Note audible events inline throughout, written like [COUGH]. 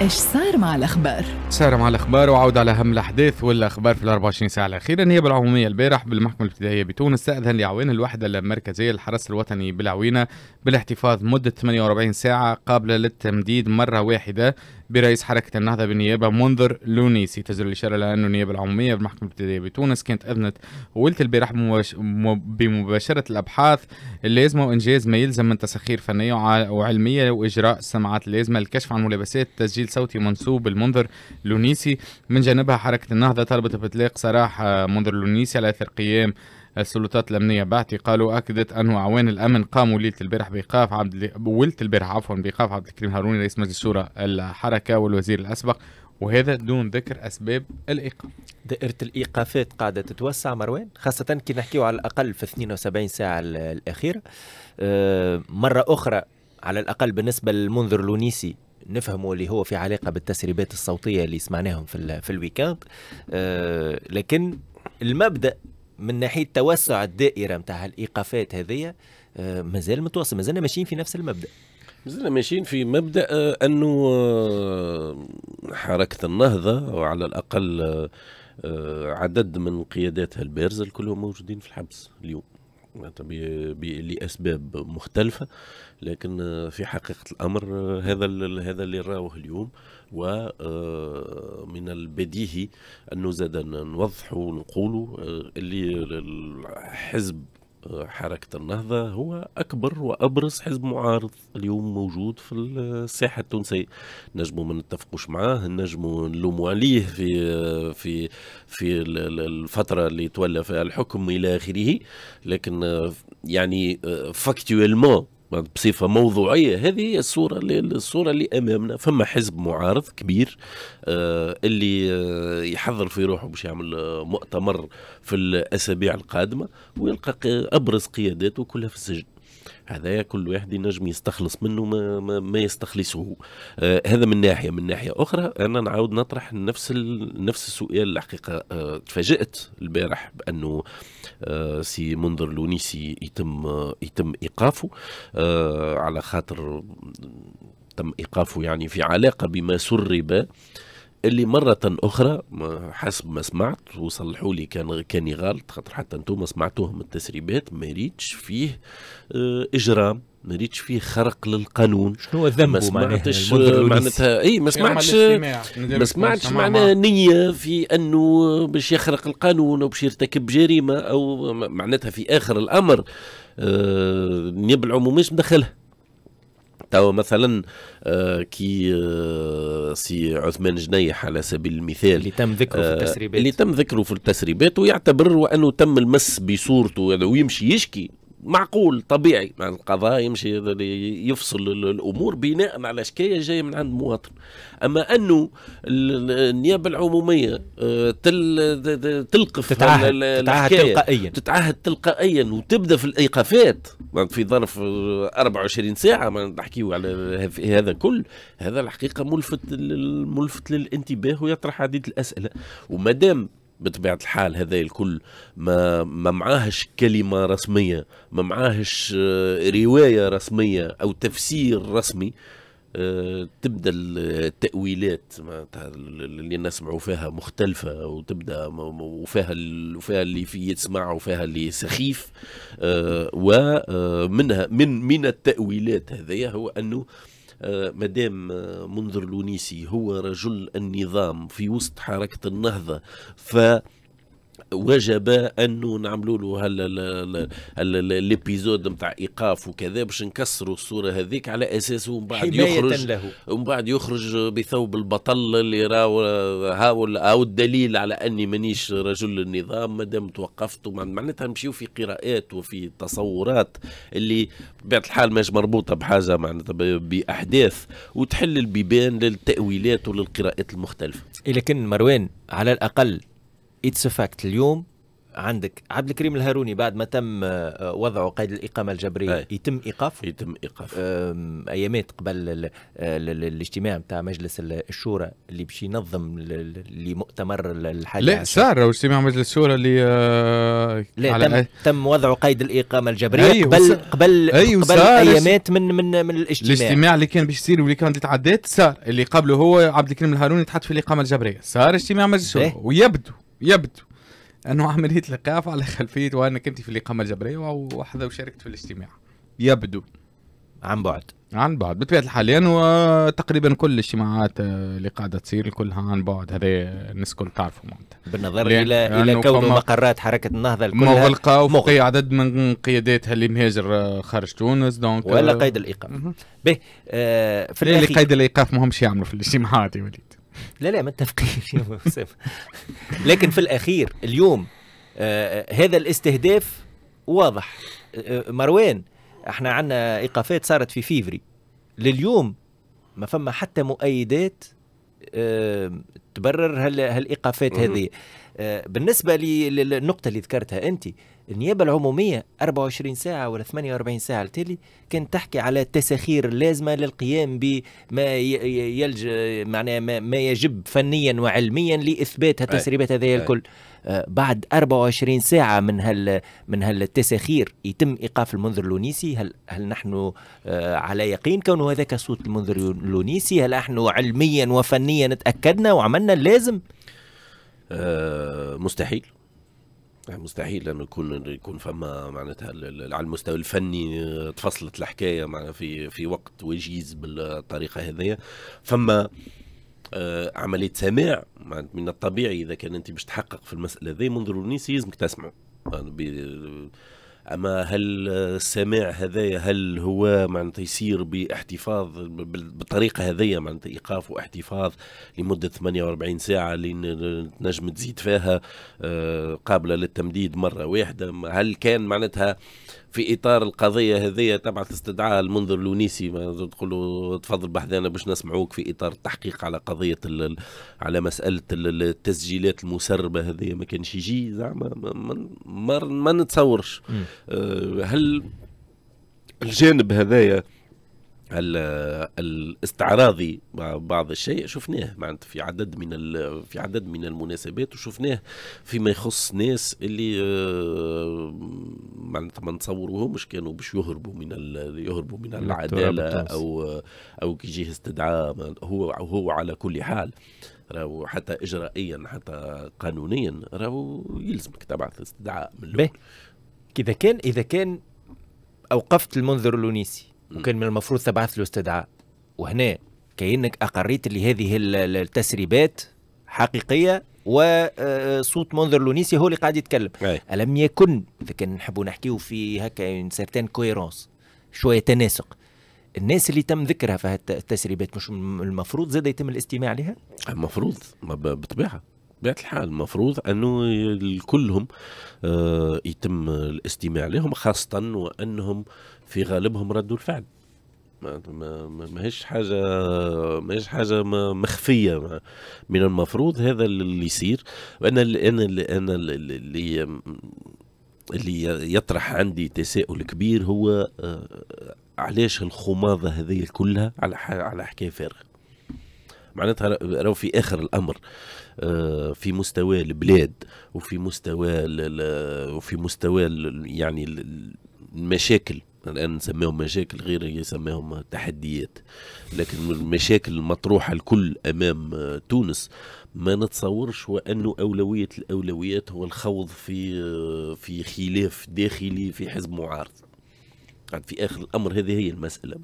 ايش صار مع الاخبار؟ صار مع الاخبار وعود على اهم الاحداث والاخبار في ال 24 ساعه الاخيره النيابه العموميه البارح بالمحكمه الابتدائيه بتونس استاذن لعوين الوحده المركزيه للحرس الوطني بالعوينه بالاحتفاظ مده 48 ساعه قابله للتمديد مره واحده برئيس حركة النهضة بالنيابة منذر لونيسي تجري الإشارة إلى أن النيابة العمومية بالمحكمة الابتدائية بتونس كانت أذنت ولت البارح بمباشرة الأبحاث اللازمة وإنجاز ما يلزم من تسخير فنية وعلمية وإجراء السماعات اللازمة للكشف عن ملابسات تسجيل صوتي منسوب المنذر لونيسي من جانبها حركة النهضة طلبت بإطلاق سراح منذر لونيسي على أثر قيام السلطات الامنيه بعتي قالوا اكدت انه اعوان الامن قاموا ليله البارح بايقاف عبد وليله البارح عفوا بايقاف عبد الكريم هاروني رئيس مجلس شورى الحركه والوزير الاسبق وهذا دون ذكر اسباب الايقاف. دائره الايقافات قاعده تتوسع مروان خاصه كي نحكيو على الاقل في 72 ساعه الاخيره آه، مره اخرى على الاقل بالنسبه للمنذر لونيسي نفهموا اللي هو في علاقه بالتسريبات الصوتيه اللي سمعناهم في في الويكاند آه، لكن المبدا من ناحيه توسع الدائره نتاع الايقافات هذه آه، مازال متواصل مازلنا ماشيين في نفس المبدا مازلنا ماشيين في مبدا آه، انه آه، حركه النهضه وعلى الاقل عدد من قياداتها البارزه كلهم موجودين في الحبس اليوم يعني ب لاسباب مختلفه لكن في حقيقه الامر هذا هذا اللي راوه اليوم ومن آه، البديهي انه زاد نوضحوا ونقولوا آه، اللي الحزب حركة النهضة هو أكبر وأبرز حزب معارض اليوم موجود في الساحة التونسية نجموا ما نتفقوش معاه نجموا نلوموا عليه في في في الفترة اللي تولى فيها الحكم إلى آخره لكن يعني فاكتويلمون آه، بصفه موضوعيه هذه هي الصوره اللي الصوره اللي امامنا فما حزب معارض كبير آه، اللي آه، يحضر في روحه باش يعمل آه، مؤتمر في الاسابيع القادمه ويلقى ابرز قياداته كلها في السجن هذا كل واحد ينجم يستخلص منه ما, ما, ما يستخلصه آه هذا من ناحيه من ناحيه اخرى انا نعاود نطرح نفس نفس السؤال الحقيقه آه تفاجات البارح بانه آه سي منذر لونيسي يتم آه يتم ايقافه آه على خاطر تم ايقافه يعني في علاقه بما سرب اللي مرة أخرى حسب ما سمعت وصلحوا لي كان كاني غلط خاطر حتى انتم سمعتوهم التسريبات ما ريتش فيه آه، إجرام ما ريتش فيه خرق للقانون شنو الذنب ما يعني سمعتش آه، معناتها اي ما إيه، سمعتش ما سمعتش معناها نيه في انه باش يخرق القانون او باش يرتكب جريمه او معناتها في اخر الامر آه العموميه مش مدخلها توا مثلا آه، كي آه، سي عثمان جنيح على سبيل المثال اللي تم ذكره في آه، التسريبات اللي تم ذكره في التسريبات ويعتبر وانه تم المس بصورته يعني، ويمشي يشكي معقول طبيعي مع القضاء يمشي يفصل الامور بناء على شكايه جايه من عند مواطن اما انه النيابه العموميه آه، تل تلقف تتعهد, تتعهد تلقائيا تتعهد تلقائيا وتبدا في الايقافات في ظرف 24 آه، ساعه ما نحكيو على هذا كل هذا الحقيقه ملفت ملفت للانتباه ويطرح عديد الاسئله وما دام بطبيعه الحال هذا الكل ما ما معاهش كلمه رسميه ما معاهش آه، روايه رسميه او تفسير رسمي آه، تبدا التاويلات اللي نسمعوا فيها مختلفه وتبدا وفيها وفيها اللي في يسمع وفيها اللي سخيف آه، ومنها من من التاويلات هذه هو انه آه، مدام آه، منذر لونيسي هو رجل النظام في وسط حركة النهضة ف وجب انه نعملوا له هلا ليبيزود نتاع ايقاف وكذا باش نكسروا الصوره هذيك على اساس ومن بعد يخرج له. ومن بعد يخرج بثوب البطل اللي راهو هاو او الدليل على اني مانيش رجل النظام ما دام توقفت معناتها نمشيو في قراءات وفي تصورات اللي بطبيعه الحال ماش مربوطه بحاجه معناتها باحداث وتحل البيبان للتاويلات وللقراءات المختلفه. لكن مروان على الاقل اتس فاكت اليوم عندك عبد الكريم الهاروني بعد ما تم آه، وضعه قيد الاقامه الجبريه أي. يتم ايقافه يتم ايقاف ايامات قبل آه، الاجتماع نتاع مجلس الشورى اللي باش ينظم لمؤتمر الحاله لا صار اجتماع مجلس الشورى اللي آه لا على تم, آه تم وضعه قيد الاقامه الجبريه أي أيوه، قبل قبل, أي أيوه، قبل ايامات من من من الاجتماع الاجتماع اللي كان باش يصير واللي كانت تعدات صار اللي قبله هو عبد الكريم الهاروني تحط في الاقامه الجبريه صار اجتماع مجلس الشورى إيه. ويبدو يبدو أنه عملية الإيقاف على خلفية وأنك أنت في الإقامة الجبرية وحده وشاركت في الاجتماع يبدو عن بعد عن بعد بطبيعة الحال لأنه آه، تقريبا كل الاجتماعات آه، اللي قاعدة تصير كلها عن بعد هذا الناس الكل تعرفه معناتها بالنظر إلى إلى كون مقرات حركة النهضة الكل مغلقة وفي عدد من قياداتها اللي مهاجر آه، خارج تونس دونك ولا قيد الإيقاف به آه في اللي قيد الإيقاف ما همش يعملوا في الاجتماعات يا وليد لا لا ما يا لكن في الاخير اليوم آه, آه، هذا الاستهداف واضح آه،, آه مروان احنا عندنا ايقافات صارت في فيفري لليوم ما فما حتى مؤيدات آه تبرر هالايقافات هذه آه بالنسبه للنقطه اللي ذكرتها انت النيابه العموميه 24 ساعه ولا 48 ساعه التالي كانت تحكي على التساخير اللازمه للقيام بما يلج معناها ما يجب فنيا وعلميا لاثبات التسريبات هذه الكل آه، بعد 24 ساعه من هال من هالتساخير يتم ايقاف المنذر اللونيسي هل هل نحن آه، على يقين كونه هذاك صوت المنذر اللونيسي هل نحن علميا وفنيا تاكدنا وعملنا اللازم آه، مستحيل مستحيل لانه يكون يكون فما معناتها على المستوى الفني آه، تفصلت الحكايه معنا في في وقت وجيز بالطريقه هذه فما آه، عمليه سماع من الطبيعي اذا كان انت باش تحقق في المساله هذه منظر النيس يلزمك تسمعه يعني اما هل السماع هذايا هل هو معناتها يصير باحتفاظ بالطريقه هذايا معناتها ايقاف واحتفاظ لمده 48 ساعه اللي نجم تزيد فيها آه، قابله للتمديد مره واحده هل كان معناتها في اطار القضيه هذه تبع استدعاء المنذر لونيسي ما تقولوا تفضل بحذانا باش نسمعوك في اطار التحقيق على قضيه على مساله التسجيلات المسربه هذه ما كانش يجي زعما ما, ما, ما نتصورش آه، هل الجانب هذايا الاستعراضي بعض الشيء شفناه معناتها في عدد من في عدد من المناسبات وشفناه فيما يخص ناس اللي آه، معناتها ما نتصوروهمش كانوا باش يهربوا من يهربوا من العداله او او كي يجيه استدعاء هو هو على كل حال راهو حتى اجرائيا حتى قانونيا راهو يلزمك تبعث استدعاء من اذا كان اذا كان اوقفت المنذر الونيسي وكان من المفروض تبعث له استدعاء وهنا كأنك أقريت اللي هذه التسريبات حقيقية وصوت آه، منذر لونيسي هو اللي قاعد يتكلم أي. ألم يكن إذا كان نحبوا نحكيه في هكا سيرتان كويرونس شوية تناسق الناس اللي تم ذكرها في التسريبات مش المفروض زاد يتم الاستماع لها المفروض بطبيعه بطبيعه الحال المفروض انه كلهم آه، يتم الاستماع لهم خاصه وانهم في غالبهم ردوا الفعل ما ما ماهيش حاجه ماهيش حاجه مخفيه من المفروض هذا اللي يصير وانا اللي انا اللي انا اللي اللي يطرح عندي تساؤل كبير هو آه، علاش الخماضه هذه كلها على على حكايه فارغه معناتها راهو في اخر الامر آه، في مستوى البلاد وفي مستوى وفي مستوى يعني المشاكل الان نسميهم مشاكل غير يسميهم تحديات لكن المشاكل المطروحه الكل امام آه، تونس ما نتصورش وانه اولويه الاولويات هو الخوض في آه، في خلاف داخلي في حزب معارض يعني في اخر الامر هذه هي المساله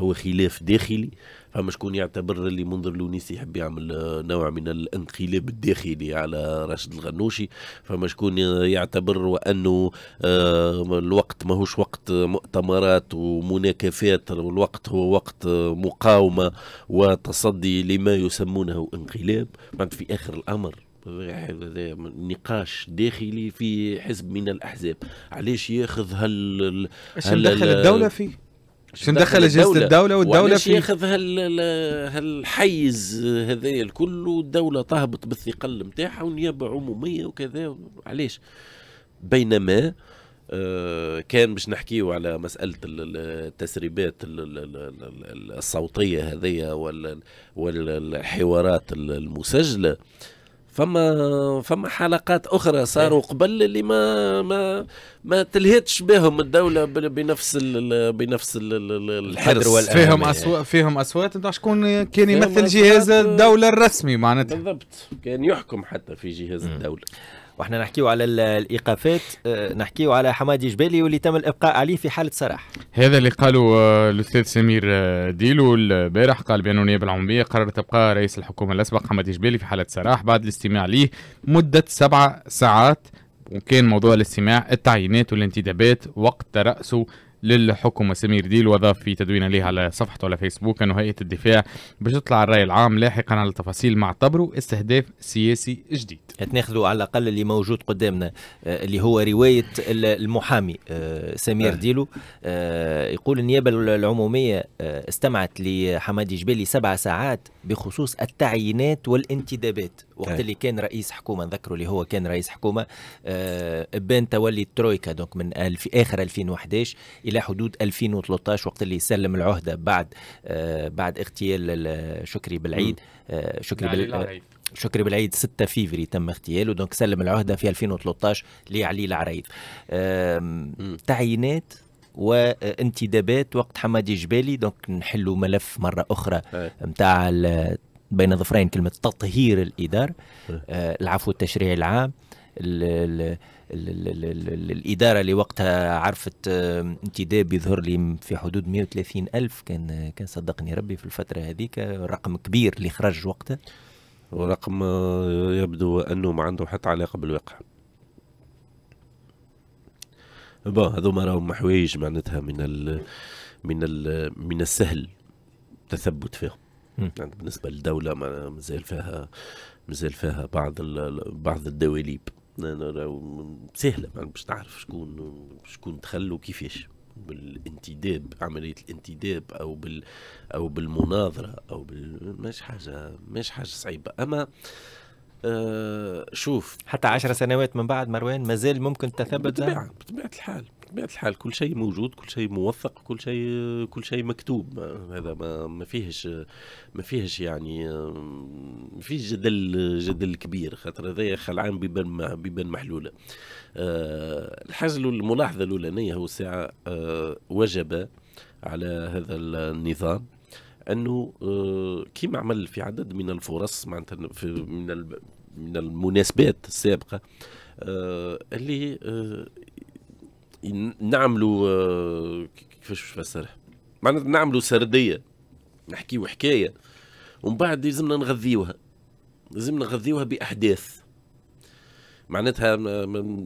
هو خلاف داخلي فما شكون يعتبر اللي منظر لونيس يحب يعمل آه، نوع من الانقلاب الداخلي على راشد الغنوشي فما شكون يعتبر وانه آه، الوقت ماهوش وقت مؤتمرات ومناكفات الوقت هو وقت آه، مقاومه وتصدي لما يسمونه انقلاب في اخر الامر نقاش داخلي في حزب من الاحزاب علاش ياخذ هل هل دخل الدوله فيه شو ندخل اجهزه الدوله والدوله في ياخذ هال هالحيز هذايا الكل والدوله تهبط بالثقل نتاعها والنيابه عموميه وكذا علاش بينما آه، كان باش نحكيو على مسألة التسريبات الصوتية هذه والحوارات المسجلة فما فما حلقات اخرى صاروا إيه. قبل اللي ما ما ما تلهتش بهم الدوله بنفس الـ بنفس ال الحرص فيهم اصوات فيهم اصوات انت شكون كان يمثل جهاز الدوله الرسمي معناتها بالضبط كان يحكم حتى في جهاز الدوله واحنا نحكيو على الايقافات آه، نحكيو على حمادي جبالي واللي تم الابقاء عليه في حاله سراح هذا اللي قالوا آه، الاستاذ سمير آه، ديلو البارح قال بان النيابه العموميه قررت ابقاء رئيس الحكومه الاسبق حمادي جبالي في حاله سراح بعد الاستماع ليه مده سبع ساعات وكان موضوع الاستماع التعيينات والانتدابات وقت رأسه للحكومة سمير ديل وضاف في تدوينه له على صفحته على فيسبوك أنه هيئة الدفاع بتطلع الرأي العام لاحقا على التفاصيل مع معتبره استهداف سياسي جديد تناخذوا على الأقل اللي موجود قدامنا آه، اللي هو رواية المحامي آه، سمير آه. ديلو يقول النيابة العمومية استمعت لحمادي جبالي سبع ساعات بخصوص التعيينات والانتدابات وقت اللي كان رئيس حكومه نذكره اللي هو كان رئيس حكومه آه بان تولي الترويكا دونك من الف اخر 2011 الى حدود 2013 وقت اللي سلم العهده بعد آه بعد اغتيال شكري بالعيد آه شكري بال شكري بالعيد 6 فيفري تم اغتياله دونك سلم العهده في 2013 لعلي العريض تعيينات وانتدابات وقت حمادي جبالي دونك نحلوا ملف مره اخرى نتاع بين ظفرين كلمه تطهير الاداره إيه. آه، العفو التشريعي العام الاداره اللي وقتها عرفت آه، انتداب يظهر لي في حدود 130 الف كان كان صدقني ربي في الفتره هذيك رقم كبير اللي خرج وقتها ورقم آه، يبدو انه ما عنده حتى علاقه بالواقع بون هذوما راهم حوايج معناتها من ال من ال من السهل تثبت فيهم يعني بالنسبه للدوله مازال فيها مازال فيها بعض بعض الدواليب سهله يعني باش تعرف شكون شكون دخل وكيفاش بالانتداب عمليه الانتداب او بال او بالمناظره او بال مش حاجه مش حاجه صعيبه اما آه شوف حتى عشر سنوات من بعد مروان مازال ممكن تثبت بطبيعه بطبيعه الحال بطبيعه الحال كل شيء موجود كل شيء موثق كل شيء كل شيء مكتوب هذا ما ما فيهش ما فيهش يعني ما فيش جدل جدل كبير خاطر هذايا خلعان بيبان بيبان محلوله آه، الحاجه الملاحظه الاولانيه هو الساعه آه، وجب على هذا النظام انه آه، كيما عمل في عدد من الفرص معناتها من من المناسبات السابقه اللي نعملوا آه، كيفاش باش نفسرها معناتها نعملوا سرديه نحكيو حكايه ومن بعد لازمنا نغذيوها لازم نغذيوها باحداث معناتها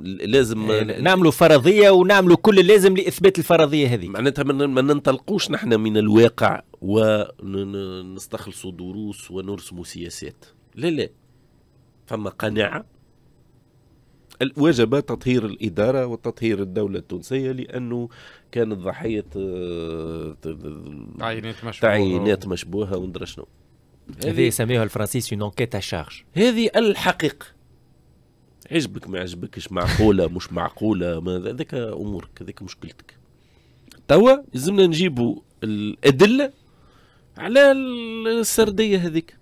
لازم آه، نعملوا فرضيه ونعملوا كل اللازم لاثبات الفرضيه هذه معناتها ما ننطلقوش نحن من الواقع ونستخلصوا دروس ونرسموا سياسات لا لا فما قناعه وجب تطهير الإدارة وتطهير الدولة التونسية لأنه كانت ضحية آه، تعيينات مشبوهة تعيينات مشبوهة وندرى شنو هذه يسميها الفرنسيس اون انكيت شارج هذه الحقيقة عجبك ما عجبكش معقولة مش معقولة ماذا ذاك أمورك هذيك مشكلتك توا لازمنا نجيبوا الأدلة على السردية هذيك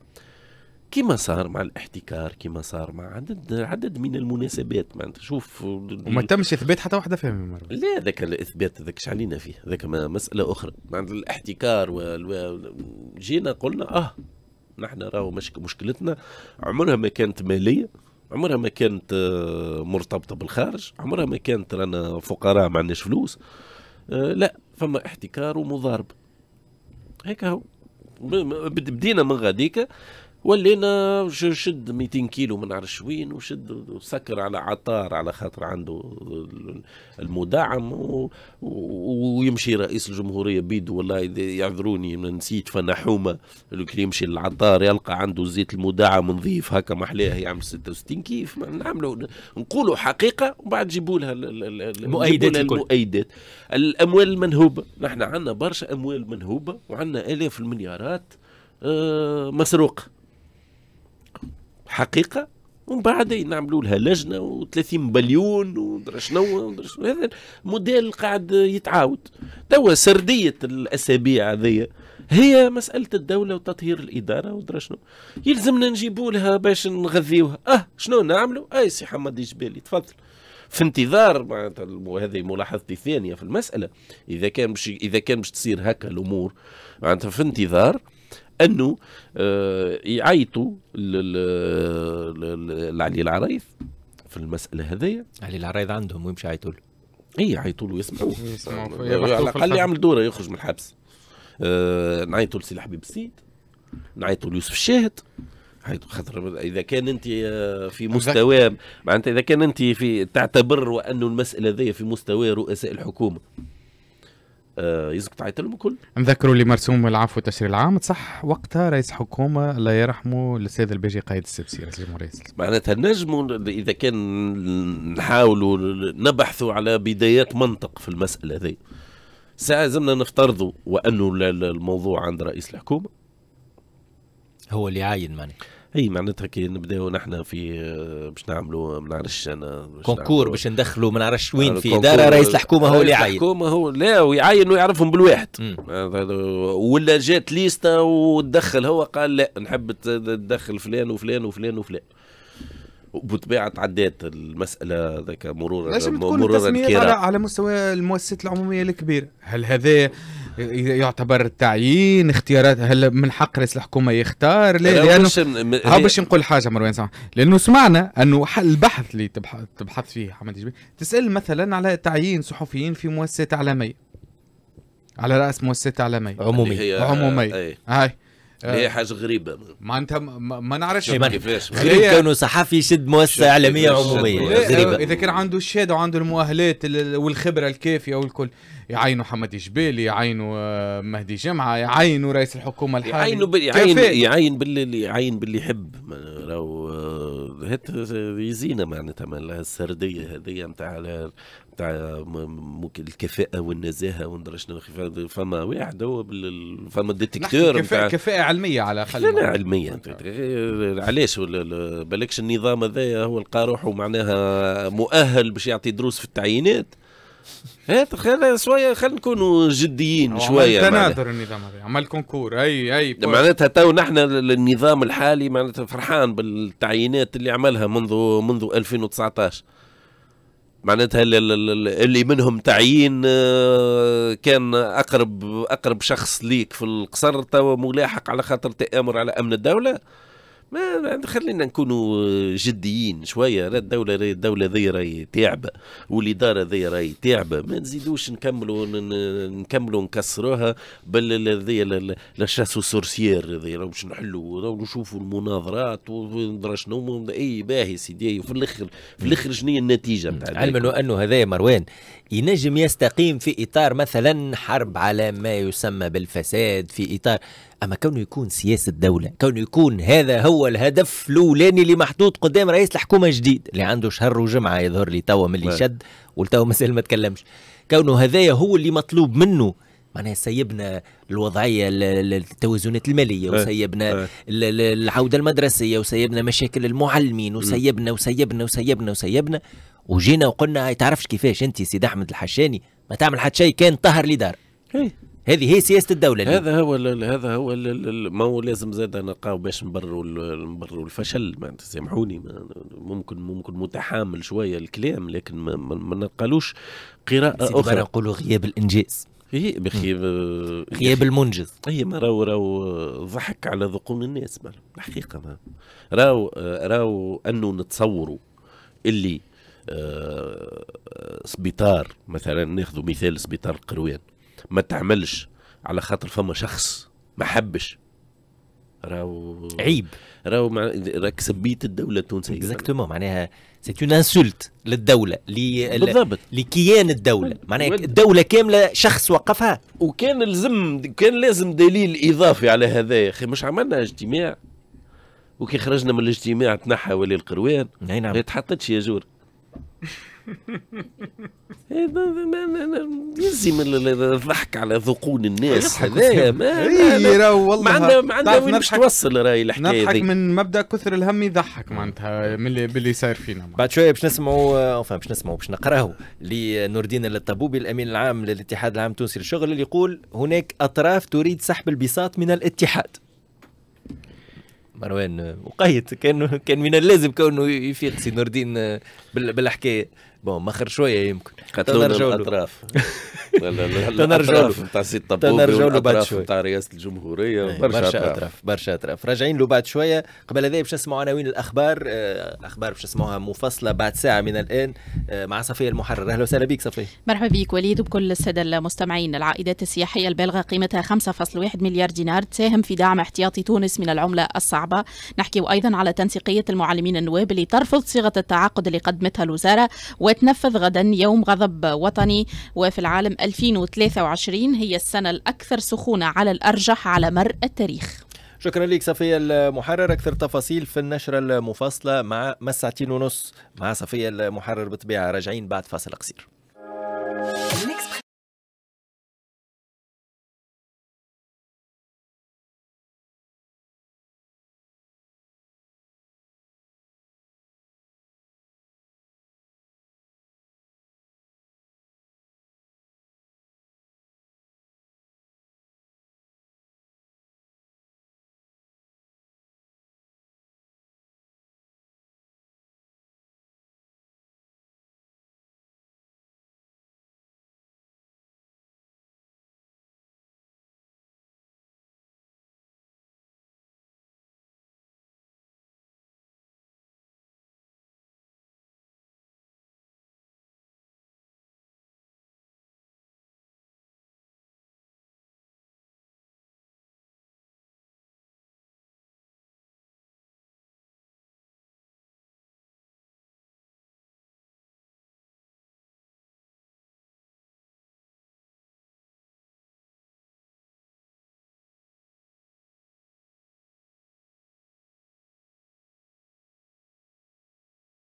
كما صار مع الاحتكار كما صار مع عدد عدد من المناسبات معناتها شوف وما تمش اثبات حتى واحده فيهم مرة. لا ذاك الاثبات ذاك علينا فيه ذاك مساله اخرى معناتها الاحتكار و... جينا قلنا اه نحن راهو مشك... مشكلتنا عمرها ما كانت ماليه عمرها ما كانت آه، مرتبطه بالخارج عمرها ما كانت رانا فقراء ما عندناش فلوس آه لا فما احتكار ومضاربه هيك هو بدينا من غاديكا ولينا شد 200 كيلو من عرش وين وشد وسكر على عطار على خاطر عنده المدعم و... ويمشي رئيس الجمهوريه بيدو والله يعذروني نسيت فنحومه اللي يمشي للعطار يلقى عنده زيت المدعم نظيف هكا محلاه يعمل 66 كيف نعملوا نقولوا حقيقه ومن بعد جيبوا لها المؤيدات المؤيدات الاموال المنهوبه نحن عندنا برشا اموال منهوبه وعندنا الاف المليارات آه، مسروقه حقيقه ومن بعد نعملوا لها لجنه و30 بليون ومدري شنو هذا موديل قاعد يتعاود توا سرديه الاسابيع هذيا هي مسألة الدولة وتطهير الإدارة ودرا شنو يلزمنا نجيبوا لها باش نغذيوها أه شنو نعملوا أي سي حمد الجبالي تفضل في انتظار معناتها وهذه ملاحظتي الثانية في المسألة إذا كان إذا كان باش تصير هكا الأمور معناتها في انتظار انه آه، يعيطوا لعلي العريض في المساله هذيا علي العريض عندهم ويمشي يعيطوا له اي يعيطوا له يسمعوه [LAUGHS] على الاقل يعمل دوره يخرج من الحبس آه، نعيطوا لسي الحبيب السيد نعيطوا ليوسف الشاهد حيث خاطر اذا كان انت آه، في مستوى معناتها اذا كان انت في تعتبر وانه المساله ذي في مستوى رؤساء الحكومه يزبط تعيط لهم الكل نذكروا اللي مرسوم العفو والتشريع العام تصح وقتها رئيس حكومه الله يرحمه الاستاذ الباجي قايد السبسي رئيس الجمهوريه معناتها نجموا اذا كان نحاولوا نبحثوا على بدايات منطق في المساله هذه ساعة زمنا نفترضوا وانه الموضوع عند رئيس الحكومه هو اللي عاين معناتها اي معناتها كي نبداو نحن في باش نعملوا ما نعرفش انا كونكور باش ندخلوا ما نعرفش وين آه، في اداره رئيس الحكومه هو اللي يعين الحكومه هو لا ويعين ويعرفهم بالواحد ولا جات ليستا وتدخل هو قال لا نحب تدخل فلان وفلان وفلان وفلان وبطبيعه تعدات المساله ذاك مرورا مرورا كيرا على مستوى المؤسسات العموميه الكبيره هل هذا يعتبر التعيين اختيارات هل من حق رئيس الحكومه يختار ليه؟ لانه هاو باش نقول حاجه مروان سامح لانه سمعنا انه البحث اللي تبحث, تبحث فيه حمد جبير تسال مثلا على تعيين صحفيين في مؤسسات اعلاميه على راس مؤسسات اعلاميه عموميه عموميه هاي هي آه. حاجه غريبه ما انت ما, ما نعرفش كيفاش غريب كونه صحفي يشد مؤسسه اعلاميه عموميه إيه، غريبه اذا كان عنده الشهاده وعنده المؤهلات والخبره الكافيه والكل يعينوا حمد جبالي يعينوا آه، مهدي جمعه يعينوا رئيس الحكومه الحالي يعينوا يعين يعين باللي يعين باللي يحب راهو هات ريزينا معناتها مالها السرديه هذيا نتاع نتاع ممكن الكفاءه والنزاهه وندرى شنو فما واحد هو فما الديتكتور كفاءة, كفاءة علمية على الأقل كفاءه علمية علاش بالكش النظام هذايا هو لقى روحه معناها مؤهل باش يعطي دروس في التعيينات إيه، تخيل شويه خلينا نكونوا جديين شويه تنادر النظام هذا عمل كونكور اي اي معناتها تو نحن النظام الحالي معناتها فرحان بالتعيينات اللي عملها منذ منذ 2019 معناتها اللي منهم تعيين آه، كان اقرب اقرب شخص ليك في القصر تو ملاحق على خاطر تامر على امن الدوله ما خلينا نكونوا جديين شويه راه الدوله راه الدوله ذي راهي تعبه والاداره ذي راهي تعبه ما نزيدوش نكملوا نكملوا نكسروها بل ذي لا شاسو سورسيير ذي باش نحلوا نشوفوا المناظرات ونضرا شنو اي باهي سيدي في الاخر في الاخر شنو النتيجه نتاع علما انه هذا مروان ينجم يستقيم في اطار مثلا حرب على ما يسمى بالفساد في اطار اما كونه يكون سياسه دوله كونه يكون هذا هو الهدف الاولاني اللي محطوط قدام رئيس الحكومه الجديد اللي عنده شهر وجمعه يظهر لي توا من اللي نعم. شد ولتوا [LAUGHS] مازال ما تكلمش كونه هذايا هو اللي مطلوب منه معناها سيبنا الوضعيه التوازنات الماليه نعم. وسيبنا نعم. العوده المدرسيه وسيبنا مشاكل المعلمين وسيبنا وسيبنا وسيبنا وسيبنا وجينا وقلنا إيه، تعرفش كيفاش انت سيد احمد الحشاني ما تعمل حتى شيء كان طهر لدار هذه هي سياسه الدوله هذا هو هذا هو ما هو لازم زاد نلقاو باش نبرروا نبرروا الفشل ما سامحوني ممكن ممكن متحامل شويه الكلام لكن ما, ما نلقالوش قراءه اخرى نقولوا غياب الانجاز هي بخيب غياب المنجز هي ما راو راو ضحك على ذقون الناس ما الحقيقه ما راو راو انه نتصوروا اللي آه، سبيطار مثلا ناخذ مثال سبيطار القروان ما تعملش على خاطر فما شخص ما حبش راهو عيب راهو مع... راك سبيت الدوله التونسيه اكزاكتومون معناها سي اون انسولت للدوله لي بالضبط لكيان الدوله معناها الدوله كامله شخص وقفها وكان لازم كان لازم دليل اضافي على هذا يا اخي مش عملنا اجتماع وكي خرجنا من الاجتماع تنحى ولي القروان اي نعم ما تحطتش يا جور يلزم إيه، الضحك على ذقون الناس هذايا ما راه إيه، والله ما عندها ما عندها وين باش توصل راي الحكايه نضحك من مبدا كثر الهم يضحك معناتها من باللي صاير فينا بعد شويه باش نسمعوا باش نسمعوا باش نقراوا لنور الدين الطبوبي الامين العام للاتحاد العام التونسي للشغل اللي يقول هناك اطراف تريد سحب البساط من الاتحاد مروان وقيت كان كان من اللازم كونه يفيق سي نور الدين بالحكايه بون مخر شويه يمكن قتلونا الاطراف تنرجعوا [LAUGHS] لا تنرجعوا نتاع سي الطبوبي تنرجعوا له بعد شويه نتاع رئاسه الجمهوريه إيه، برشا اطراف برشا اطراف راجعين له بعد شويه قبل هذا باش نسمعوا عناوين الاخبار الاخبار آه، باش نسمعوها مفصله بعد ساعه من الان آه، مع صفيه المحرر اهلا وسهلا بك صفيه مرحبا بك وليد وبكل الساده المستمعين العائدات السياحيه البالغه قيمتها 5.1 مليار دينار تساهم في دعم احتياطي تونس من العمله الصعبه نحكي ايضا على تنسيقيه المعلمين النواب اللي ترفض صيغه التعاقد اللي قدمتها الوزاره وتنفذ غدا يوم غضب وطني وفي العالم 2023 هي السنة الأكثر سخونة على الأرجح على مر التاريخ شكرا لك صفية المحرر أكثر تفاصيل في النشرة المفصلة مع مساعتين ونص مع صفية المحرر بطبيعة راجعين بعد فاصل قصير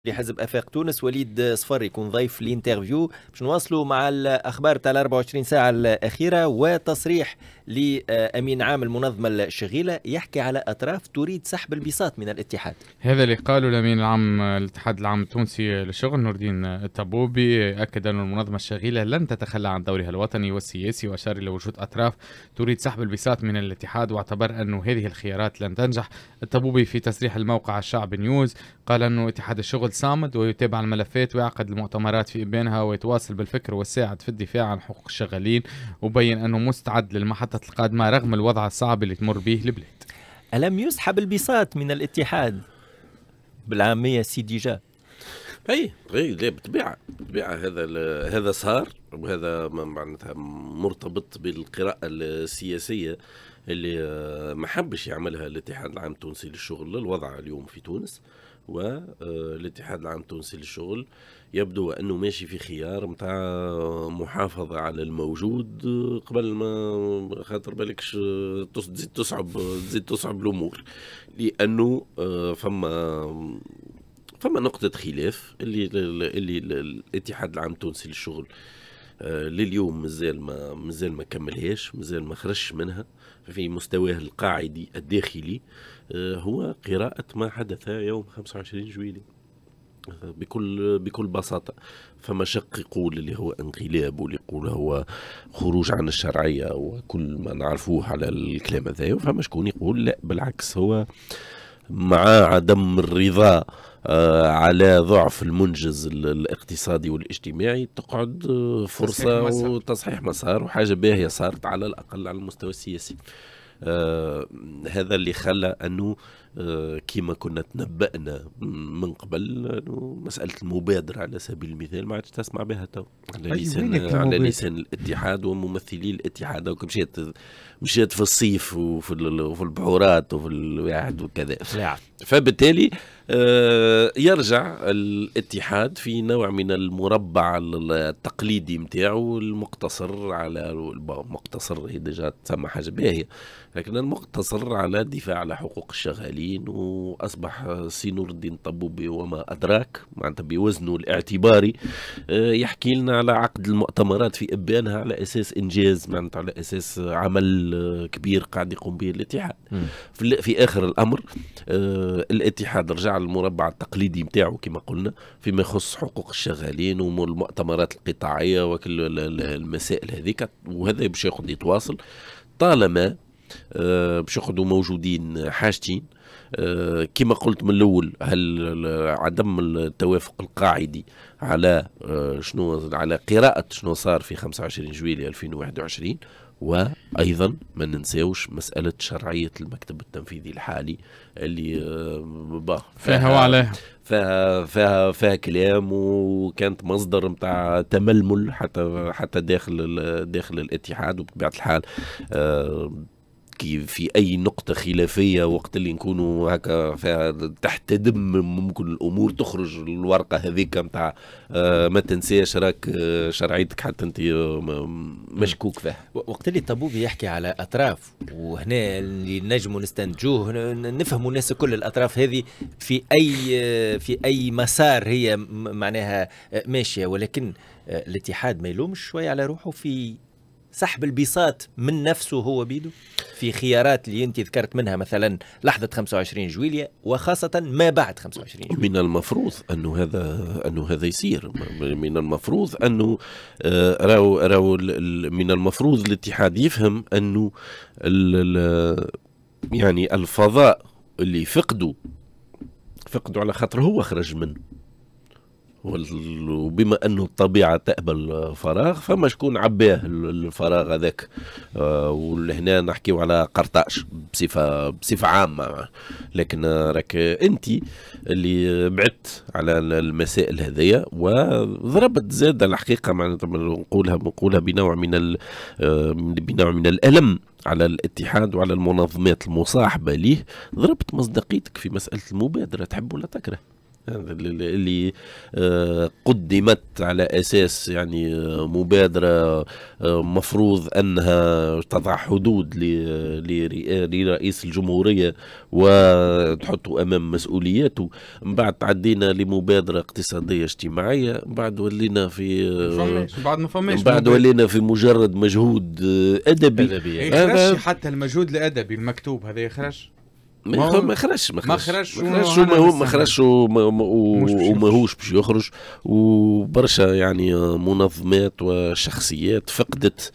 لحزب افاق تونس وليد صفر يكون ضيف الانترفيو باش نواصلوا مع الاخبار تاع 24 ساعه الاخيره وتصريح لامين عام المنظمه الشغيله يحكي على اطراف تريد سحب البساط من الاتحاد. هذا اللي قاله الامين العام الاتحاد العام التونسي للشغل نور الدين الطبوبي اكد ان المنظمه الشغيله لن تتخلى عن دورها الوطني والسياسي واشار الى وجود اطراف تريد سحب البساط من الاتحاد واعتبر انه هذه الخيارات لن تنجح. الطبوبي في تصريح الموقع الشعب نيوز قال انه اتحاد الشغل صامد ويتابع الملفات ويعقد المؤتمرات في بينها ويتواصل بالفكر ويساعد في الدفاع عن حقوق الشغالين وبين أنه مستعد للمحطة القادمة رغم الوضع الصعب اللي تمر به البلاد ألم يسحب البساط من الاتحاد بالعامية سيدي جا اي اي لا بالطبيعه بالطبيعه هذا هذا صار وهذا معناتها مرتبط بالقراءه السياسيه اللي ما حبش يعملها الاتحاد العام التونسي للشغل للوضع اليوم في تونس والاتحاد آه، العام التونسي للشغل يبدو أنه ماشي في خيار نتاع محافظة على الموجود آه، قبل ما خاطر بالكش تزيد تصعب تزيد تصعب الأمور لأنه آه، فما فما نقطة خلاف اللي اللي الاتحاد العام التونسي للشغل آه، لليوم مازال ما مازال ما كملهاش مازال ما خرجش منها في مستواه القاعدي الداخلي آه، هو قراءة ما حدث يوم 25 جويلية آه، بكل بكل بساطه فما شق يقول اللي هو انقلاب واللي يقول هو خروج عن الشرعيه وكل ما نعرفوه على الكلام هذا وفما شكون يقول لا بالعكس هو مع عدم الرضا آه، على ضعف المنجز الاقتصادي والاجتماعي تقعد آه، فرصة تصحيح وتصحيح مسار وحاجة باهية صارت على الأقل على المستوى السياسي آه هذا اللي خلى أنه آه كما كنا تنبأنا من قبل أنه مسألة المبادرة على سبيل المثال ما عادش تسمع بها تو على لسان على لسان الاتحاد وممثلي الاتحاد مشيت مشيت في الصيف وفي, وفي البحورات وفي الواحد وكذا نعم. فبالتالي آه آه، يرجع الاتحاد في نوع من المربع التقليدي نتاعو المقتصر على مقتصر هي ديجا تسمى حاجه باهيه لكن المقتصر على الدفاع على حقوق الشغالين واصبح سينور الدين طبوبي وما ادراك معناتها بوزنه الاعتباري آه، يحكي لنا على عقد المؤتمرات في ابانها على اساس انجاز معناتها على اساس عمل كبير قاعد يقوم به الاتحاد في اخر الامر آه، الاتحاد رجع المربع التقليدي نتاعو كما قلنا فيما يخص حقوق الشغالين والمؤتمرات القطاعيه وكل المسائل هذيك وهذا باش يقعد يتواصل طالما آه، باش يقعدوا موجودين حاجتين آه، كما قلت من الاول هل عدم التوافق القاعدي على آه، شنو على قراءه شنو صار في 25 جويليه 2021 وايضا ما ننساوش مساله شرعيه المكتب التنفيذي الحالي اللي آه، با فيها وعليها فيها فيها فيها كلام وكانت مصدر نتاع تململ حتى حتى داخل داخل الاتحاد وبطبيعه الحال آه، نحكي في اي نقطه خلافيه وقت اللي نكونوا هكا فيها تحت دم ممكن الامور تخرج الورقه هذيك نتاع آه ما تنساش راك آه، شرعيتك حتى انت آه، مشكوك فيها وقت اللي الطبيب يحكي على اطراف وهنا اللي نجموا نستنتجوه نفهموا الناس كل الاطراف هذه في اي آه، في اي مسار هي معناها ماشيه ولكن الاتحاد ما يلومش شويه على روحه في سحب البساط من نفسه هو بيده في خيارات اللي انت ذكرت منها مثلا لحظه 25 جويليا وخاصه ما بعد 25 جويليا. من المفروض انه هذا انه هذا يصير من المفروض انه آه، راو راو من المفروض الاتحاد يفهم انه يعني الفضاء اللي فقدوا فقدوا على خاطر هو خرج منه وبما أنه الطبيعة تقبل فراغ فما شكون عباه الفراغ هذاك آه، ولهنا نحكيو على قرطاج بصفة بصفة عامة لكن راك أنت اللي بعدت على المسائل هذيا وضربت زاد الحقيقة معناتها نقولها نقولها بنوع من آه، بنوع من الألم على الاتحاد وعلى المنظمات المصاحبة ليه ضربت مصداقيتك في مسألة المبادرة تحب ولا تكره اللي آه، قدمت على اساس يعني آه، مبادره آه، مفروض انها تضع حدود لرئيس الجمهوريه وتحطه امام مسؤولياته من بعد تعدينا لمبادره اقتصاديه اجتماعيه من بعد ولينا في من بعد ما فماش بعد ولينا في مجرد مجهود ادبي, أدبي يعني. حتى المجهود الادبي المكتوب هذا يخرج ما, خرجش ما خرجش ما خرجش ما خرجش وما هوش باش يخرج وبرشا يعني منظمات وشخصيات فقدت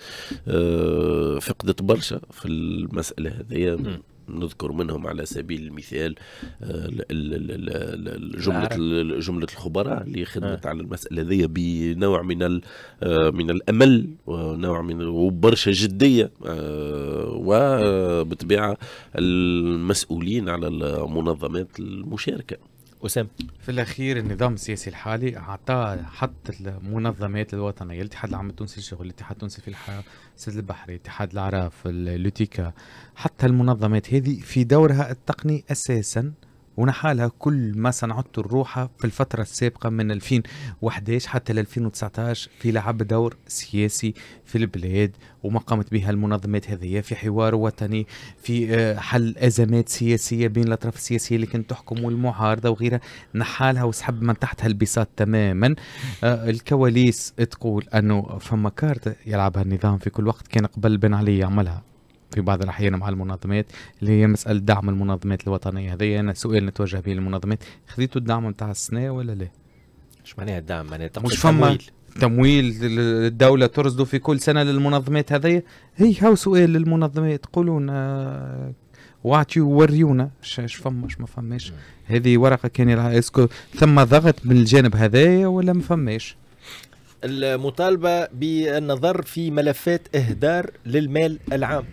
آه، فقدت برشا في المساله هذه نذكر منهم على سبيل المثال آه، جملة جملة الخبراء اللي آه. خدمت على المسألة ذي بنوع من آه، من الأمل ونوع من وبرشا جدية وبطبيعة المسؤولين على المنظمات المشاركة اسامه في الاخير النظام السياسي الحالي اعطى حط المنظمات الوطنيه الاتحاد العام التونسي للشغل الاتحاد التونسي في السد البحري اتحاد العراف اللوتيكا حتى المنظمات هذه في دورها التقني اساسا ونحالها كل ما صنعته الروحة في الفترة السابقة من 2011 حتى 2019 في لعب دور سياسي في البلاد وما قامت بها المنظمات هذه في حوار وطني في آه، حل أزمات سياسية بين الأطراف السياسية اللي كانت تحكم والمعارضة وغيرها نحالها وسحب من تحتها البساط تماما آه، الكواليس تقول أنه فما كارت يلعبها النظام في كل وقت كان قبل بن علي يعملها في بعض الأحيان مع المنظمات اللي هي مسألة دعم المنظمات الوطنية هذه أنا سؤال نتوجه به للمنظمات خذيتوا الدعم نتاع السنة ولا لا؟ مش معناها الدعم معناها مش فما تمويل الدولة ترصدوا في كل سنة للمنظمات هذه هي هاو سؤال للمنظمات قولوا آه، لنا واعطي وريونا اش فما اش ما فماش هذه ورقه كان اسكو ثم ضغط من الجانب هذايا ولا ما فماش المطالبه بالنظر في ملفات اهدار للمال العام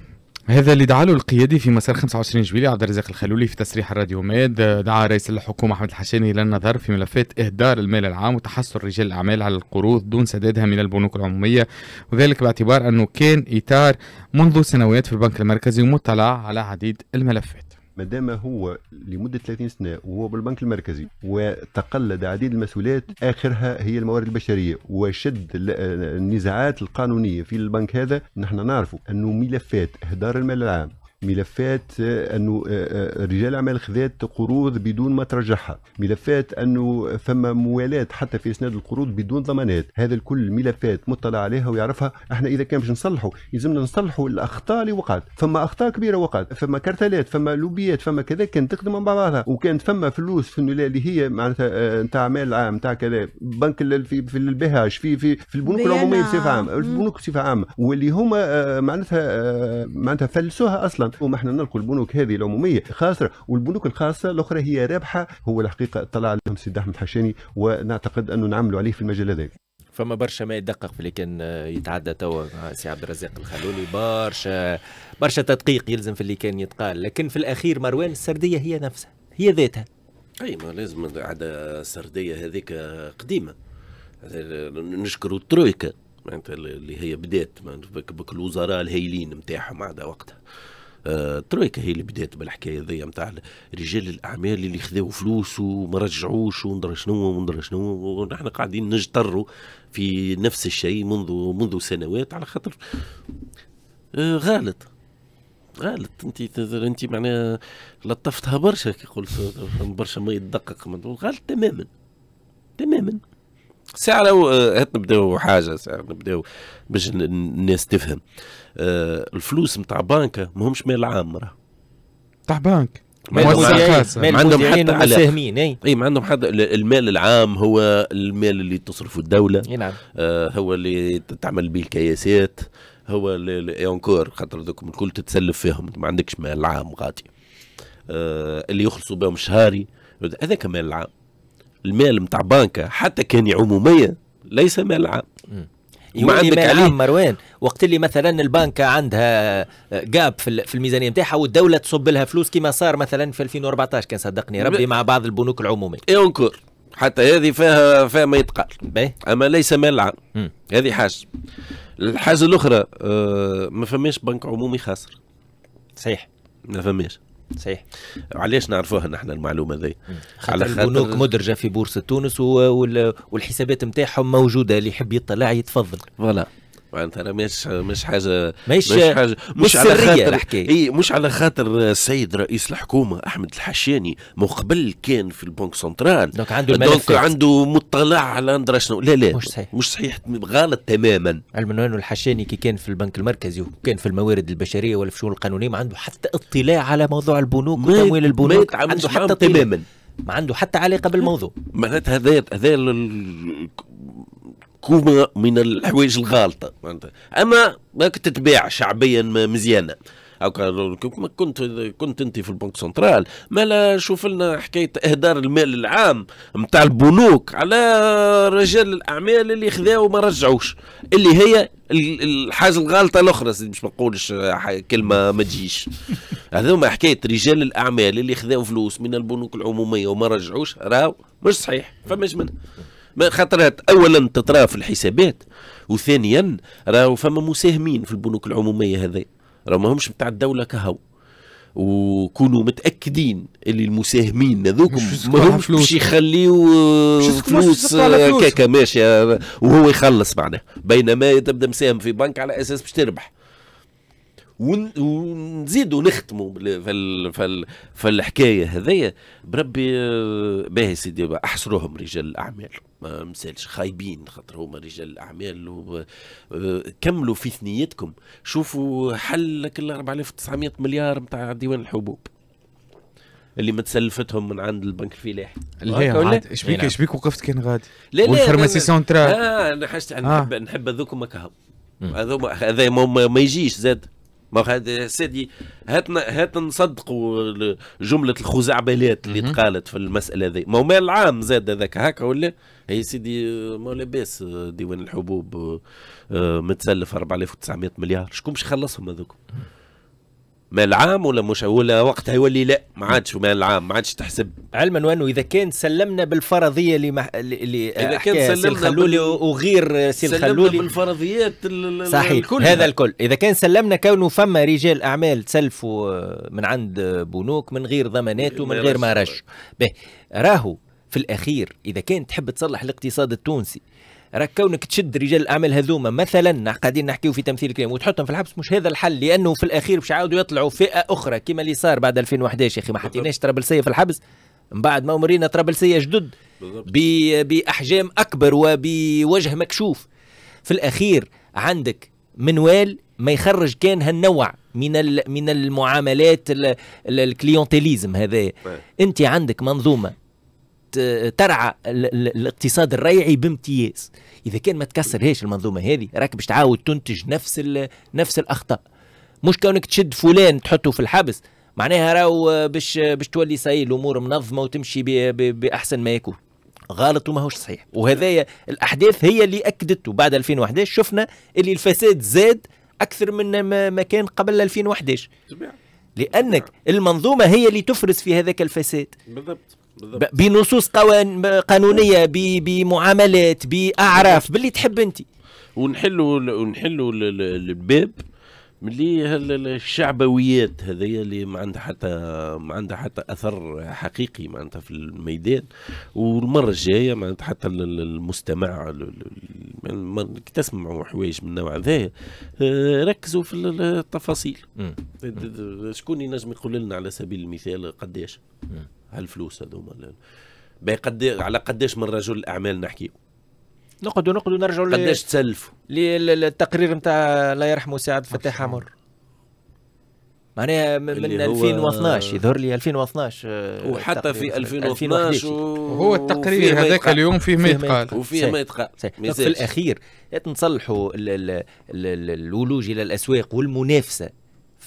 هذا اللي دعا له القيادي في مسار 25 جويلية عبد الرزاق الخلولي في تصريح الراديو ماد دعا رئيس الحكومة أحمد الحشاني إلى النظر في ملفات إهدار المال العام وتحصل رجال الأعمال على القروض دون سدادها من البنوك العمومية وذلك باعتبار أنه كان إطار منذ سنوات في البنك المركزي ومطلع على عديد الملفات ما دام هو لمده 30 سنه وهو بالبنك المركزي وتقلد عديد المسؤوليات اخرها هي الموارد البشريه وشد النزاعات القانونيه في البنك هذا نحن نعرف انه ملفات اهدار المال العام ملفات آه، انه آه، آه، رجال اعمال خذات قروض بدون ما ترجعها ملفات انه فما موالاه حتى في اسناد القروض بدون ضمانات هذا الكل ملفات مطلع عليها ويعرفها احنا اذا كان باش نصلحوا يلزمنا نصلحوا الاخطاء اللي وقعت فما اخطاء كبيره وقعت فما كرتلات فما لوبيات فما كذا كانت تخدم مع بعضها وكانت فما فلوس في النولا اللي هي معناتها نتاع مال عام نتاع كذا بنك في في البهاش في في في البنوك العموميه بصفه عامه البنوك بصفه عامه واللي هما معناتها معناتها فلسوها اصلا مثلا وما نلقوا البنوك هذه العموميه خاسره والبنوك الخاصه الاخرى هي رابحه هو الحقيقه طلع عليهم سيد احمد حشاني ونعتقد انه نعملوا عليه في المجال هذا فما برشا ما يدقق في اللي كان يتعدى توا سي عبد الرزاق الخلولي برشا برشا تدقيق يلزم في اللي كان يتقال لكن في الاخير مروان السرديه هي نفسها هي ذاتها اي ما لازم عاد السرديه هذيك قديمه نشكروا الترويكا اللي هي بدات بك الوزراء الهايلين نتاعهم عاد وقتها ترويكا هي اللي بدات بالحكايه ذي نتاع رجال الاعمال اللي خذوا فلوس وما رجعوش وندرى شنو وندرى شنو ونحن قاعدين نجتروا في نفس الشيء منذ منذ سنوات على خاطر آه، غالط غالط انت انت معناها لطفتها برشا كي قلت برشا ما يتدقق غالط تماما تماما ساعة لو آه، هات نبداو حاجة ساعة نبداو باش الناس تفهم آه، الفلوس نتاع بانكا ماهمش مال عام راه نتاع بانك عندهم حتى المساهمين اي ما عندهم حتى المال العام هو المال اللي تصرفه الدوله اي نعم. آه، هو اللي تعمل به الكياسات هو اللي اونكور خاطر ذوك الكل تتسلف فيهم ما عندكش مال عام غادي اللي يخلصوا بهم شهاري هذاك مال العام المال نتاع بنكة حتى كان عمومية ليس مال عام ما عندك عليه مروان وقت اللي مثلا البنكة عندها جاب آه، في الميزانية نتاعها والدولة تصب لها فلوس كما صار مثلا في 2014 كان صدقني ربي مع بعض البنوك العمومية اي انكور حتى هذه فيها فيها ما يتقال اما ليس مال عام هذه حاجة الحاجة الأخرى آه، ما فماش بنك عمومي خاسر صحيح ما فماش صحيح وعلاش نعرفوها نحن المعلومه ذي على خاطر البنوك مدرجه في بورصه تونس والحسابات نتاعهم موجوده اللي يحب يطلع يتفضل فوالا معناتها يعني مش مش حاجه مش, حاجه مش, على خاطر الحكايه اي مش على خاطر السيد رئيس الحكومه احمد الحشاني مقبل كان في البنك سنترال دونك عنده دونك عنده مطلع على اندرا شنو لا لا مش صحيح مش صحيح غلط تماما علما انه الحشاني كي كان في البنك المركزي وكان في الموارد البشريه ولا في الشؤون القانونيه ما عنده حتى اطلاع على موضوع البنوك وتمويل البنوك ما عنده حتى تماما ما عنده حتى علاقه بالموضوع معناتها هذا هذا كوما من الحوايج الغالطه اما ما تتباع شعبيا مزيانه أو كنت كنت انت في البنك سنترال ما لا شوف لنا حكايه اهدار المال العام نتاع البنوك على رجال الاعمال اللي خذاو وما رجعوش اللي هي الحاجه الغالطه الاخرى باش ما نقولش كلمه ما تجيش هذوما حكايه رجال الاعمال اللي خذاو فلوس من البنوك العموميه وما رجعوش راهو مش صحيح فماش منها خطرات اولا تطرا في الحسابات وثانيا راهو فما مساهمين في البنوك العموميه هذا راهو ماهمش بتاع الدوله كهو وكونوا متاكدين اللي المساهمين هذوك ماهمش باش يخليو فلوس كاكا ماشي آه، وهو يخلص معناه بينما تبدا مساهم في بنك على اساس باش تربح ونزيدوا نختموا ال... في فالحكايه هذيا بربي آه، باهي سيدي احصروهم رجال الاعمال ما مسالش خايبين خاطر هما رجال الاعمال و... آه، كملوا في ثنيتكم شوفوا حل ال 4900 مليار نتاع ديوان الحبوب اللي متسلفتهم من عند البنك الفلاحي لا اش بيك اش بيك وقفت كان غادي لا لا والفارماسي سونترال اه انا آه. حاجتي نحب نحب هذوكم هذوما هذا ما يجيش زاد ما سيدي هات هات نصدقوا جمله الخزعبلات اللي تقالت في المساله ذي ما مال العام زاد هذاك هكا ولا هي سيدي ما لاباس آه، ديوان الحبوب آه، آه، متسلف 4900 مليار شكون باش يخلصهم هذوك مال عام ولا مش ولا وقتها يولي لا ما عادش مال عام ما عادش تحسب علما وانه اذا كان سلمنا بالفرضيه اللي مح... اللي اذا كان سلمنا الخلولي بال... وغير سي الخلولي بالفرضيات ال... صحيح الكل هذا الكل اذا كان سلمنا كونه فما رجال اعمال تسلفوا من عند بنوك من غير ضمانات ومن غير ما رش راهو في الاخير اذا كان تحب تصلح الاقتصاد التونسي راك كونك تشد رجال الاعمال هذوما مثلا قاعدين نحكيو في تمثيل كريم وتحطهم في الحبس مش هذا الحل لانه في الاخير باش يعاودوا يطلعوا فئه اخرى كما اللي صار بعد 2011 يا اخي ما حطيناش طرابلسيه في الحبس من بعد ما مرينا طرابلسيه جدد باحجام اكبر وبوجه مكشوف في الاخير عندك منوال ما يخرج كان هالنوع من من المعاملات الكليونتيليزم هذا طيب. انت عندك منظومه ترعى الاقتصاد الريعي بامتياز اذا كان ما تكسرهاش المنظومه هذه راك باش تعاود تنتج نفس نفس الاخطاء مش كونك تشد فلان تحطه في الحبس معناها راهو باش باش تولي ساي الامور منظمه وتمشي باحسن ما يكون غلط وماهوش صحيح وهذايا الاحداث هي اللي اكدته بعد 2011 شفنا اللي الفساد زاد اكثر من ما كان قبل 2011 لانك المنظومه هي اللي تفرز في هذاك الفساد بالضبط بنصوص قوان... قانونيه ب... بمعاملات باعراف باللي تحب انت ونحلوا ونحلوا الباب ملي الشعبويات هذيا اللي ما عندها حتى ما عندها حتى اثر حقيقي معناتها في الميدان والمره الجايه معناتها حتى المستمع كي تسمعوا حوايج من النوع هذايا آه، ركزوا في التفاصيل شكون ينجم يقول لنا على سبيل المثال قداش هالفلوس هذوما بقد على قديش من رجل الاعمال نحكي نقعدوا نقعدوا نرجعوا قداش تسلفوا للتقرير نتاع الله يرحمه سعد فتاح عمر معناها من 2012 يظهر لي 2012 وحتى آه، في 2012 وهو التقرير هذاك اليوم فيه ما يتقال وفيه ما يتقال في الاخير نصلحوا الولوج الى الاسواق والمنافسه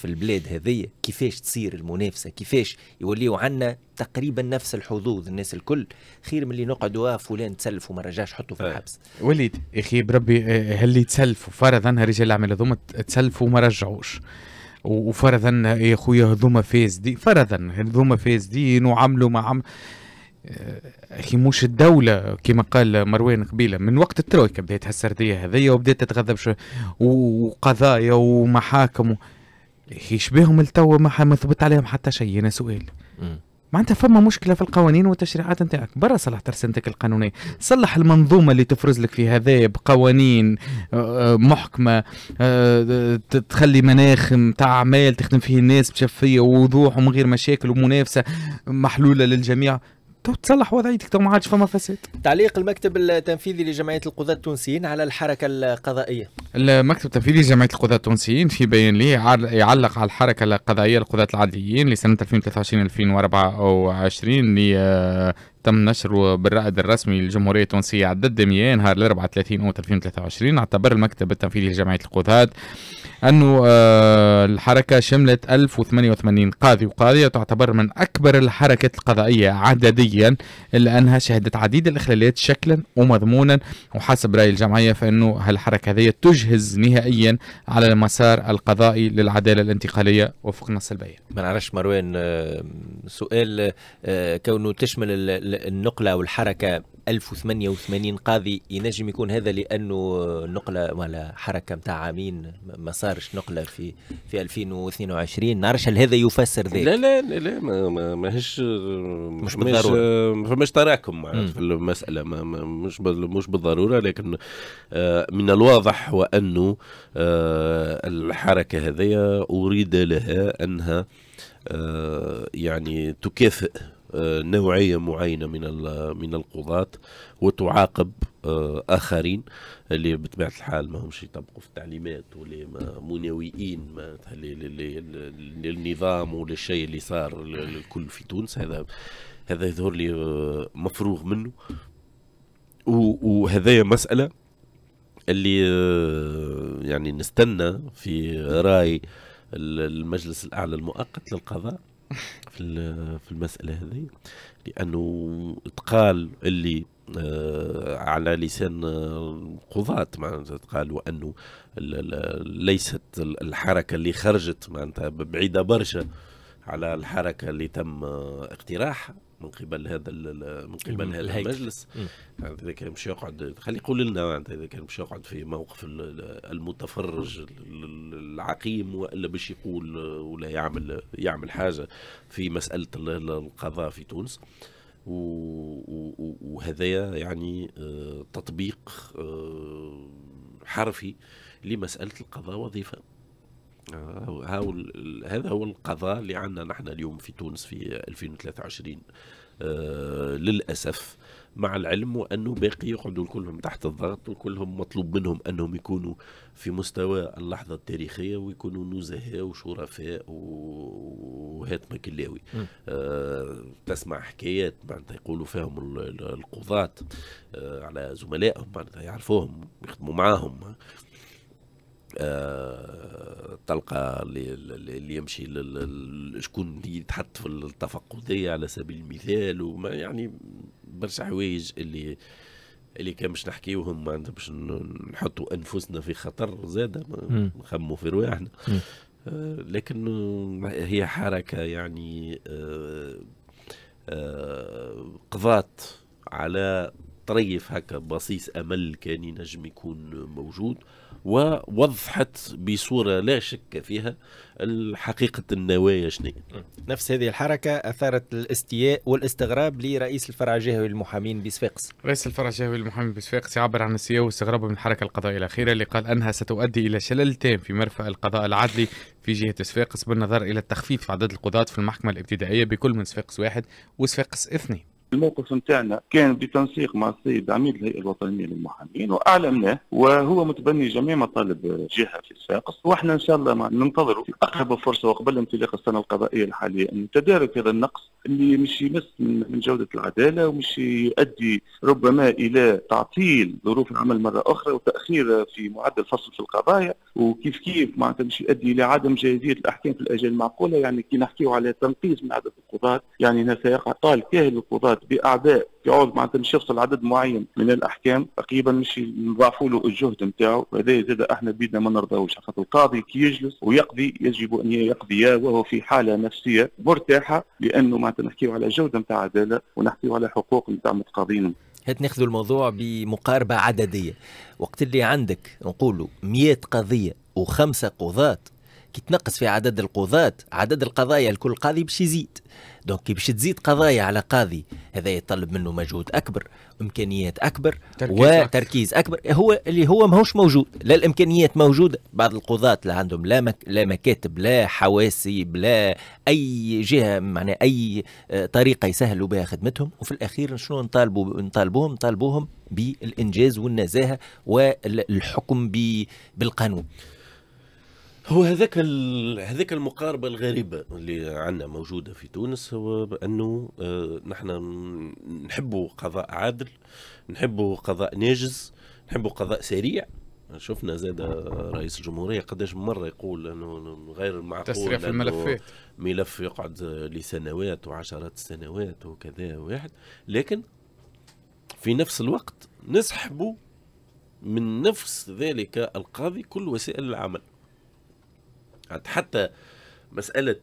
في البلاد هذه كيفاش تصير المنافسه كيفاش يوليو عنا تقريبا نفس الحظوظ الناس الكل خير من اللي نقعدوا آه، فلان تسلف وما رجعش حطوا في آه. الحبس وليد يا اخي بربي هل آه، تسلفوا فرضا رجال الاعمال هذوما تسلفوا وما رجعوش وفرضا يا خويا هذوما فاسدين فرضا هذوما فاسدين وعملوا ما عملوا اخي مش الدولة كما قال مروان قبيله من وقت الترويكا بدات هالسردية هذيا وبدات تتغذى وقضايا ومحاكم و... يشبههم التو ما ما ثبت عليهم حتى شيء انا يعني سؤال معناتها فما مشكله في القوانين والتشريعات نتاعك برا صلح ترسنتك القانونيه صلح المنظومه اللي تفرز لك في هذا بقوانين آه، آه، محكمه آه، تخلي مناخ نتاع اعمال تخدم فيه الناس بشفافيه ووضوح ومن غير مشاكل ومنافسه محلوله للجميع تو تصلح وضعيتك تو ما عادش فما فساد تعليق المكتب التنفيذي لجمعيه القضاة التونسيين على الحركه القضائيه المكتب التنفيذي لجمعيه القضاة التونسيين في بيان ليه يعلق على الحركه القضائيه للقضاة العاديين لسنه 2023 2024 اللي تم نشره بالرائد الرسمي للجمهورية التونسية عدد دمية نهار 34 30 أو 2023 اعتبر المكتب التنفيذي لجمعية القضاة أنه آه، الحركة شملت 1088 قاضي وقاضية تعتبر من أكبر الحركات القضائية عدديا إلا أنها شهدت عديد الإخلالات شكلا ومضمونا وحسب رأي الجمعية فإنه هالحركة هذه تجهز نهائيا على المسار القضائي للعدالة الانتقالية وفق نص البيان ما نعرفش مروان آه، سؤال آه، كونه تشمل النقله والحركه 1088 قاضي ينجم يكون هذا لانه نقله ولا حركه نتاع عامين ما صارش نقله في في 2022 نعرفش هل هذا يفسر ذلك لا لا لا, لا ما, ماهيش مش بالضروره فماش تراكم في المساله ما مش مش بالضروره لكن آه، من الواضح وانه آه، الحركه هذه اريد لها انها آه، يعني تكافئ آه، نوعية معينة من من القضاة وتعاقب آه، آخرين اللي بطبيعة الحال ما همش يطبقوا في التعليمات واللي مناوئين للنظام وللشيء اللي صار الكل في تونس هذا هذا يظهر لي آه، مفروغ منه وهذايا مسألة اللي يعني نستنى في رأي المجلس الأعلى المؤقت للقضاء في في المساله هذه لانه تقال اللي آه، على لسان القضاة معناتها قالوا انه ليست الحركه اللي خرجت معناتها بعيده برشا على الحركه اللي تم اقتراحها من قبل هذا من قبل هذا المجلس اذا كان مش يقعد خلي يقول لنا اذا كان مش يقعد في موقف المتفرج العقيم والا باش يقول ولا يعمل يعمل حاجه في مساله القضاء في تونس وهذايا يعني آه، تطبيق آه، حرفي لمساله القضاء وظيفه آه، هاو هذا هو القضاء اللي عندنا نحن اليوم في تونس في 2023 آه، للأسف مع العلم وأنه باقي يقعدوا كلهم تحت الضغط وكلهم مطلوب منهم أنهم يكونوا في مستوى اللحظة التاريخية ويكونوا نزهاء وشرفاء وهات مكلاوي آه تسمع حكايات معناتها يقولوا فيهم القضاة آه على زملائهم معناتها يعرفوهم يخدموا معاهم آه الطلقه اللي يمشي شكون يتحط في التفقديه على سبيل المثال وما يعني برشا حوايج اللي اللي كان باش نحكيوهم معناتها باش نحطوا انفسنا في خطر زاده نخموا في رواحنا آه، لكن هي حركه يعني آه، آه، قضات على طريف هكا بصيص امل كان ينجم يكون موجود ووضحت بصورة لا شك فيها حقيقة النوايا شنو نفس هذه الحركة أثارت الاستياء والاستغراب لرئيس الفرع الجهوي المحامين بصفاقس رئيس الفرع الجهوي المحامين بصفاقس يعبر عن الاستياء واستغرابه من الحركة القضائية الأخيرة اللي قال أنها ستؤدي إلى شلل تام في مرفأ القضاء العدلي في جهة صفاقس بالنظر إلى التخفيف في عدد القضاة في المحكمة الابتدائية بكل من صفاقس واحد وصفاقس اثنين الموقف نتاعنا كان بتنسيق مع السيد عميد الهيئه الوطنيه للمحامين واعلمناه وهو متبني جميع مطالب جهه في الساقس واحنا ان شاء الله ننتظروا في اقرب فرصه وقبل انطلاق السنه القضائيه الحاليه ان تدارك هذا النقص اللي مش يمس من جوده العداله ومش يؤدي ربما الى تعطيل ظروف العمل مره اخرى وتاخير في معدل فصل في القضايا وكيف كيف معناتها مش يؤدي الى عدم جاهزيه الاحكام في الاجال المعقوله يعني كي نحكيو على تنقيص من عدد القضاه يعني هنا سيقع طال كاهل القضاه باعداء يقعد معناتها مش يفصل عدد معين من الاحكام تقريبا مش نضاعفوا له الجهد نتاعو هذا زاد احنا بيدنا ما نرضاوش خاطر القاضي كي يجلس ويقضي يجب ان يقضي وهو في حاله نفسيه مرتاحه لانه معناتها نحكيو على جوده نتاع عداله ونحكيو على حقوق نتاع متقاضين هات ناخذوا الموضوع بمقاربه عدديه وقت اللي عندك نقولوا 100 قضيه وخمسه قضاه كي تنقص في عدد القضاة عدد القضايا لكل قاضي باش يزيد دونك كي باش تزيد قضايا على قاضي هذا يطلب منه مجهود اكبر امكانيات اكبر تركيز وتركيز اكبر, أكبر. هو اللي هو ماهوش موجود لا الامكانيات موجوده بعض القضاة اللي عندهم لا مك... لا مكاتب لا حواسي بلا اي جهه معنى اي آه، طريقه يسهلوا بها خدمتهم وفي الاخير شنو نطالبوا نطالبوهم نطالبوهم بالانجاز والنزاهه والحكم ب... بالقانون هو هذاك هذاك المقاربه الغريبه اللي عندنا موجوده في تونس هو انه آه، نحن نحبوا قضاء عادل نحبوا قضاء ناجز نحبوا قضاء سريع شفنا زاد رئيس الجمهوريه قداش مره يقول انه غير معقول تسريع في الملفات ملف يقعد لسنوات وعشرات السنوات وكذا واحد لكن في نفس الوقت نسحبوا من نفس ذلك القاضي كل وسائل العمل حتى مساله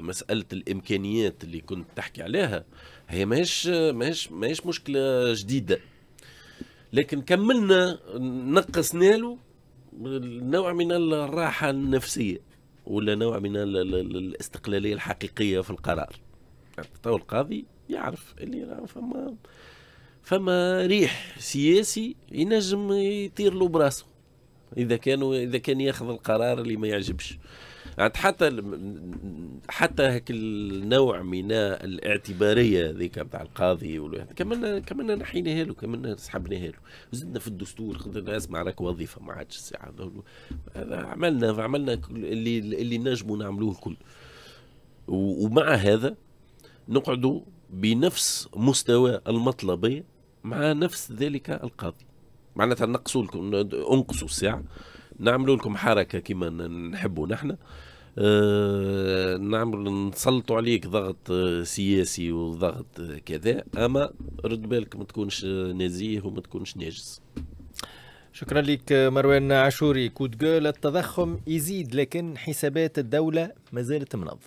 مساله الامكانيات اللي كنت تحكي عليها هي ماهيش ماهيش ماهيش مشكله جديده لكن كملنا نقصنا له نوع من الراحه النفسيه ولا نوع من الاستقلاليه الحقيقيه في القرار تو القاضي يعرف اللي فما فما ريح سياسي ينجم يطير له براسه اذا كانوا اذا كان ياخذ القرار اللي ما يعجبش عاد حتى حتى هك النوع من الاعتباريه ذيك بتاع القاضي كملنا كملنا نحيناها له كملنا سحبناها له زدنا في الدستور اسمع راك وظيفه ما عادش الساعه عملنا عملنا اللي اللي نجموا نعملوه الكل ومع هذا نقعدوا بنفس مستوى المطلبيه مع نفس ذلك القاضي معناتها نقصوا لكم انقصوا الساعه نعملوا لكم حركه كما نحبوا نحن أه نعمل نسلطوا عليك ضغط آه، سياسي وضغط آه، كذا اما رد بالك ما تكونش آه، نزيه وما تكونش ناجز شكرا لك مروان عاشوري كود التضخم يزيد لكن حسابات الدولة ما زالت منظمة